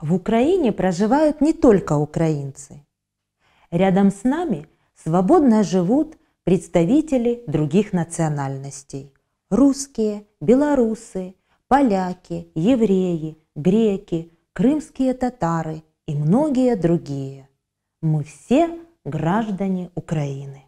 В Украине проживают не только украинцы. Рядом с нами свободно живут представители других национальностей. Русские, белорусы, поляки, евреи, греки, крымские татары и многие другие. Мы все граждане Украины.